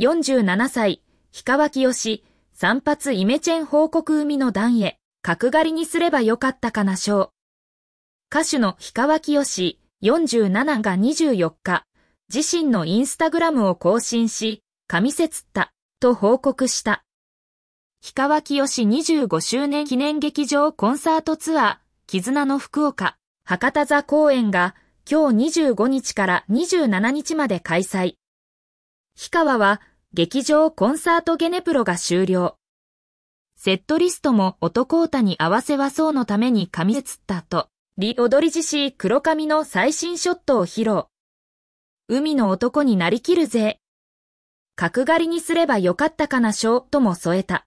47歳、氷川清し、散髪イメチェン報告海の段へ、角刈りにすればよかったかな賞。歌手の氷川清よし、47が24日、自身のインスタグラムを更新し、紙せつった、と報告した。氷川清よし25周年記念劇場コンサートツアー、絆の福岡、博多座公演が、今日25日から27日まで開催。氷川は劇場コンサートゲネプロが終了。セットリストも男歌に合わせはそうのために噛みつった後、リオドリジシー黒髪の最新ショットを披露。海の男になりきるぜ。角刈りにすればよかったかなショーとも添えた。